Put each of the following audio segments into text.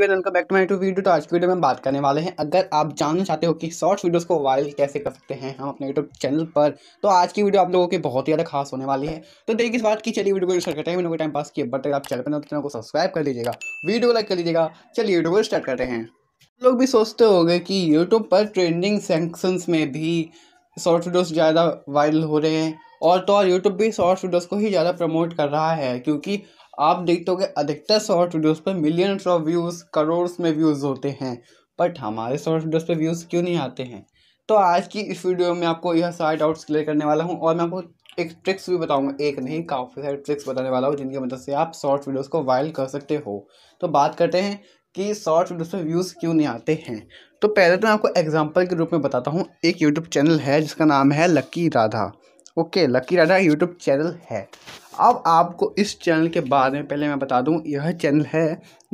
welcome back to my to video तो आज की वीडियो में बात करने वाले हैं अगर आप जानना चाहते हो कि शॉर्ट्स वीडियोस को वायरल कैसे कर सकते हैं हम अपने यूट्यूब चैनल पर तो आज की वीडियो आप लोगों की बहुत ही ज़्यादा खास होने वाली है तो देखिए इस बात की चलिए वीडियो को स्टार्ट करते हैं वीडियो टाइम पास किए बट आप चैनल पर तो चैनल को सब्सक्राइब कर लीजिएगा वीडियो लाइक कर लीजिएगा चलिए वीडियो को स्टार्ट करते हैं लोग भी सोचते हो कि यूट्यूब पर ट्रेंडिंग सेंक्शंस में भी शॉर्ट वीडियोज़ ज़्यादा वायरल हो रहे हैं और तो और यूट्यूब भी शॉर्ट्स वीडियोज़ को ही ज़्यादा प्रमोट कर रहा है क्योंकि आप देखते हो अधिकतर शॉर्ट वीडियोस पर मिलियंस ऑफ व्यूज़ करोड़ में व्यूज़ होते हैं बट हमारे शॉर्ट वीडियोस पर व्यूज़ क्यों नहीं आते हैं तो आज की इस वीडियो में आपको यह सारे डाउट्स क्लियर करने वाला हूँ और मैं आपको एक ट्रिक्स भी बताऊँगा एक नहीं काफ़ी सारे ट्रिक्स बताने वाला हूँ जिनकी मदद मतलब से आप शॉर्ट वीडियोज़ को वायरल कर सकते हो तो बात करते हैं कि शॉर्ट वीडियोज़ पर व्यूज़ क्यों नहीं आते हैं तो पहले तो मैं आपको एग्जाम्पल के रूप में बताता हूँ एक यूट्यूब चैनल है जिसका नाम है Lucky Radha okay Lucky Radha YouTube channel है अब आपको इस चैनल के बारे में पहले मैं बता दूं यह चैनल है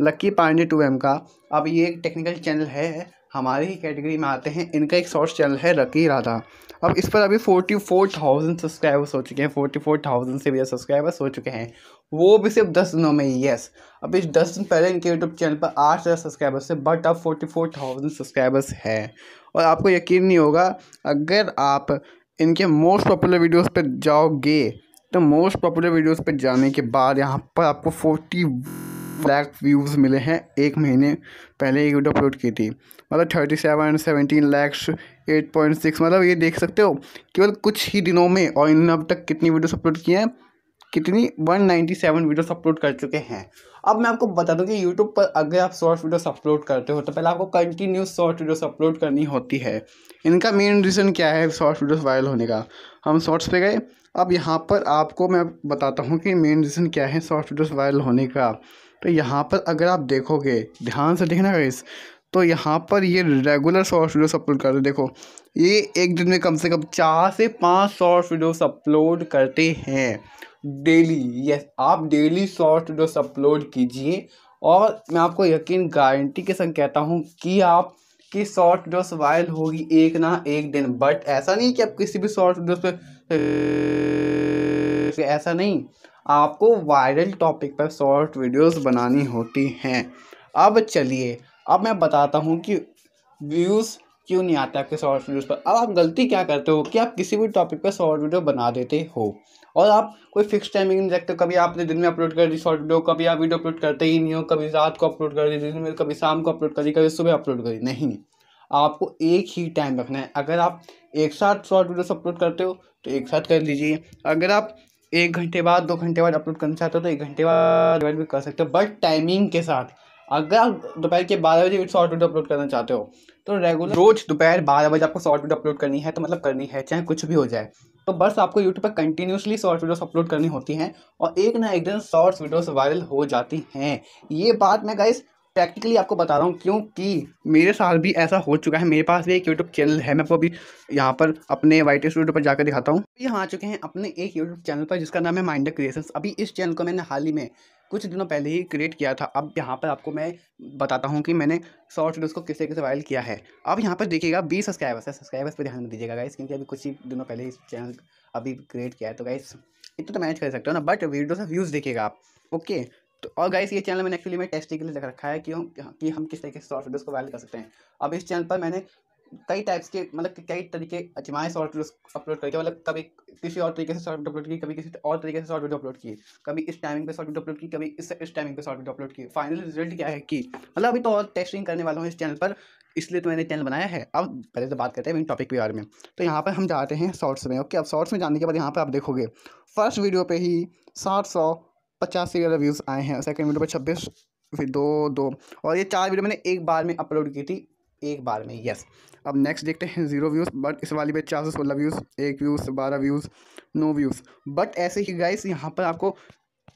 लकी पांडे टू एम का अब ये एक टेक्निकल चैनल है हमारी ही कैटेगरी में आते हैं इनका एक शॉर्ट्स चैनल है रकी राधा अब इस पर अभी फोर्टी फोर थाउजेंड सब्सक्राइबर्स हो चुके हैं फोर्टी फोर थाउजेंड से भी सब्सक्राइबर्स हो चुके हैं वो भी सिर्फ दस दिनों में ही यस अब इस दस दिन पहले इनके यूट्यूब चैनल पर आठ हज़ार सब्सक्राइबर्स थे बट अब फोर्टी फोर थाउजेंड सब्सक्राइबर्स है और आपको यकीन नहीं होगा अगर आप इनके मोस्ट पॉपुलर वीडियोज़ पर जाओगे तो मोस्ट पॉपुलर वीडियोस पर जाने के बाद यहाँ पर आपको फोर्टी लैक व्यूज़ मिले हैं एक महीने पहले एक वीडियो अपलोड की थी मतलब thirty seven seventeen lakhs eight point six मतलब ये देख सकते हो केवल कुछ ही दिनों में और इन्होंने अब तक कितनी वीडियोस अपलोड किए हैं कितनी one ninety seven videos upload कर चुके हैं अब मैं आपको बता दूं कि यूट्यूब पर अगर आप शॉर्ट वीडियोस अपलोड करते हो तो पहले आपको कंटिन्यू शॉर्ट वीडियोस अपलोड करनी होती है इनका मेन रीज़न क्या है शॉर्ट वीडियोस वायरल होने का हम शॉर्ट्स पे गए अब यहाँ पर आपको मैं बताता हूँ कि मेन रीज़न क्या है शॉर्ट वीडियोस वायरल होने का तो यहाँ पर अगर आप देखोगे ध्यान से देखना गाइस तो यहाँ पर ये रेगुलर शॉर्ट वीडियोस अपलोड करते देखो ये एक दिन में कम से कम चार से पाँच शॉर्ट वीडियोस अपलोड करते हैं डेली यस आप डेली शॉर्ट वीडियोस अपलोड कीजिए और मैं आपको यकीन गारंटी के संग कहता हूँ कि आप की शॉर्ट वीडियोस वायरल होगी एक ना एक दिन बट ऐसा नहीं कि आप किसी भी शॉर्ट वीडियोस पे ऐसा नहीं आपको वायरल टॉपिक पर शॉर्ट वीडियोस बनानी होती हैं अब चलिए अब मैं बताता हूँ कि व्यूज़ क्यों नहीं आते आपके शॉर्ट वीडियोस पर अब आप गलती क्या करते हो कि आप किसी भी टॉपिक पर शॉर्ट वीडियो बना देते हो और आप कोई फिक्स टाइमिंग नहीं रखते कभी आपने दिन में अपलोड कर दी शॉर्ट वीडियो कभी आप वीडियो अपलोड करते ही नहीं हो कभी रात को अपलोड कर दी दिन में कभी शाम को अपलोड करी कभी सुबह अपलोड करी नहीं आपको एक ही टाइम रखना है अगर आप एक साथ शॉर्ट वीडियोस अपलोड करते हो तो एक साथ कर लीजिए अगर आप एक घंटे बाद दो घंटे बाद अपलोड करना चाहते हो तो एक घंटे बाद भी कर सकते हो बट टाइमिंग के साथ अगर आप दोपहर के बारह बजे शॉर्ट वीडियो अपलोड करना चाहते हो तो रेगुलर रोज दोपहर बारह बजे आपको शॉर्ट वीडियो अपलोड करनी है तो मतलब करनी है चाहे कुछ भी हो जाए तो बस आपको यूट्यूब पर कंटिन्यूसली शॉर्ट वीडियोस अपलोड करनी होती हैं और एक ना एक दिन शॉर्ट्स वीडियोस वायरल हो जाती हैं ये बात मैं गाइस प्रैक्टिकली आपको बता रहा हूँ क्योंकि मेरे साथ भी ऐसा हो चुका है मेरे पास भी एक यूट्यूब चैनल है मैं आपको अभी यहाँ पर अपने वाइट स्टूडियो पर जाकर दिखाता हूँ यहाँ आ चुके हैं अपने एक यूट्यूब चैनल पर जिसका नाम है माइंड क्रिएशंस अभी इस चैनल को मैंने हाल ही में कुछ दिनों पहले ही क्रिएट किया था अब यहाँ पर आपको मैं बताता हूँ कि मैंने शॉर्ट वीडियोज़ को किस तरीके से वायरल किया है अब यहाँ पर देखिएगा बीस सब्सक्राइबर्स है सब्सक्राइबर्स पर ध्यान दीजिएगा गाइस क्योंकि अभी कुछ ही दिनों पहले इस चैनल अभी क्रिएट किया है तो गाइस इतना तो मैनेज कर सकते हो ना बट वीडियो से व्यूज़ देखिएगा आप ओके तो और गाइस ये चैनल मैंने एक्चुअली में टेस्टिंग के लिए लग रखा है हम कि हम किस तरीके से सॉर्ट वीडियोज़ को वायरल कर सकते हैं अब इस चैनल पर मैंने कई टाइप्स के मतलब कई तरीके अजमाए शॉर्ट वीडियोस अपलोड करके मतलब कभी किसी और तरीके से शॉर्ट वीडियो अपलोड की कभी किसी और तरीके से शॉर्ट वीडियो अपलोड की कभी इस टाइमिंग पे शॉर्ट वीडियो अपलोड की कभी इस इस टाइमिंग पे शॉर्ट वीडियो अपलोड की फाइनल रिजल्ट क्या है कि मतलब अभी तो और टेस्टिंग करने वाला हूँ इस चैनल पर इसलिए तो मैंने चैनल बनाया है अब पहले तो बात करते हैं मेन टॉपिक के बारे में तो यहाँ पर हम जाते हैं शॉर्ट्स में ओके अब शॉर्ट्स में जाने के बाद यहाँ पर आप देखोगे फर्स्ट वीडियो पर ही सात सौ पचास से ज़्यादा व्यूज़ आए हैं सेकंड वीडियो पर छब्बीस फिर दो दो और ये चार वीडियो मैंने एक बार में अपलोड की थी एक बार में यस अब नेक्स्ट देखते हैं जीरो व्यूज़ बट इस वाली पे चार सौ सोलह व्यूज़ एक व्यूज़ बारह व्यूज़ नो व्यूज़ बट ऐसे ही गाइस यहाँ पर आपको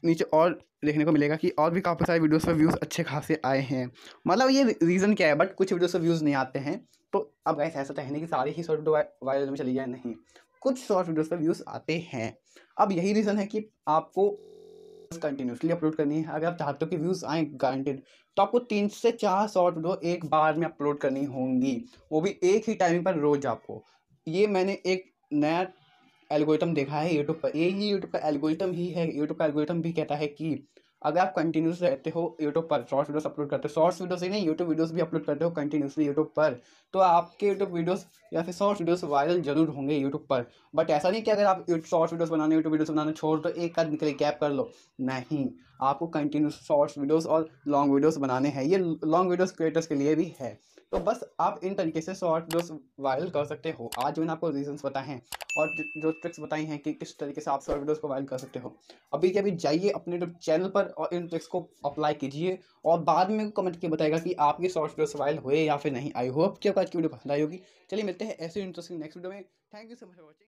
नीचे और देखने को मिलेगा कि और भी काफ़ी सारे वीडियोज़ पर व्यूज़ अच्छे खासे आए हैं मतलब ये रीज़न क्या है बट कुछ वीडियोज़ पर व्यूज़ नहीं आते हैं तो अब गाइस ऐसा तो है नहीं कि सारे ही शॉर्ट वीडियो वायरल में चली जाए नहीं कुछ शॉर्ट वीडियोज़ पर व्यूज़ आते हैं अब यही रीज़न है कि आपको कंटिन्यूसली अपलोड करनी है अगर आप चाहते हो कि व्यूज़ आए गारंटेड तो आपको तीन से चार शॉर्ट वीडियो एक बार में अपलोड करनी होंगी वो भी एक ही टाइमिंग पर रोज़ आपको ये मैंने एक नया एल्गोरिथम देखा है यूट्यूब पर यही यूट्यूब का एल्गोरिथम ही है यूट्यूब का एल्गोरिथम भी कहता है कि अगर आप कंटिन्यूस रहते हो यूट्यूब पर शॉर्ट्स वीडियोस अपलोड करते हो शॉर्ट्स वीडियोस ही नहीं यूट्यूब वीडियोस भी अपलोड करते हो कंटिन्यूसली यूट्यूब पर तो आपके यूट्यूब वीडियोस या फिर शॉर्ट्स वीडियोस वायरल जरूर होंगे यूट्यूब पर बट ऐसा नहीं कि अगर आप शॉर्ट्स वीडियोस बनाने यूट्यूब वीडियोस बनाने छोड़ दो एक आध निकले गैप कर लो नहीं आपको कंटिन्यूस शॉर्ट्स वीडियोस और लॉन्ग वीडियोस बनाने हैं ये लॉन्ग वीडियोस क्रिएटर्स के लिए भी है तो बस आप इन तरीके से शॉर्ट वीडियोस वायरल कर सकते हो आज मैंने आपको रीजंस बताए हैं और जो ट्रिक्स बताई हैं कि किस तरीके से आप शॉर्ट वीडियोस को वायरल कर सकते हो अभी के अभी जाइए अपने चैनल पर कर और इन ट्रिक्स को अप्लाई कीजिए और बाद में कमेंट के बताएगा कि आपके सॉफ्टवेयर सर्वाइल हुए या फिर नहीं आई होप कि आपको आज की वीडियो पसंद आई होगी चलिए मिलते हैं ऐसे इंटरेस्टिंग नेक्स्ट वीडियो में thank you so much for watching